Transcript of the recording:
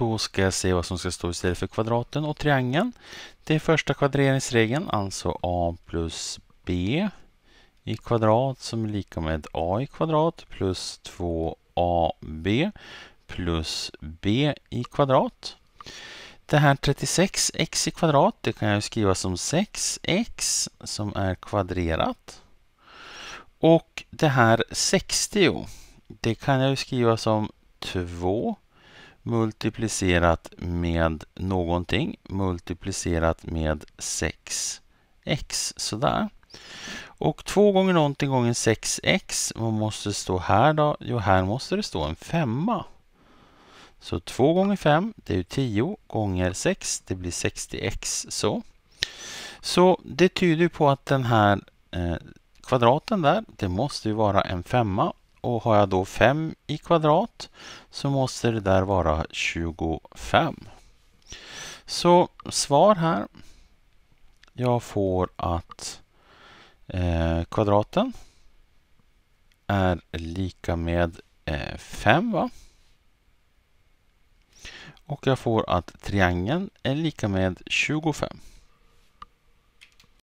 Då ska jag se vad som ska stå istället för kvadraten och triangeln. Det är första kvadreringsregeln, alltså a plus b i kvadrat som är lika med a i kvadrat plus 2ab plus b i kvadrat. Det här 36x i kvadrat, det kan jag skriva som 6x som är kvadrerat. Och det här 60, det kan jag skriva som 2 multiplicerat med någonting multiplicerat med 6x. Sådär. Och 2 gånger någonting gånger 6x, vad måste det stå här då? Jo, här måste det stå en femma. Så 2 gånger 5, det är ju 10 gånger 6, det blir 60x. Så Så det tyder på att den här eh, kvadraten där, det måste ju vara en femma och har jag då 5 i kvadrat så måste det där vara 25. Så svar här. Jag får att eh, kvadraten är lika med 5. Eh, Och jag får att triangeln är lika med 25.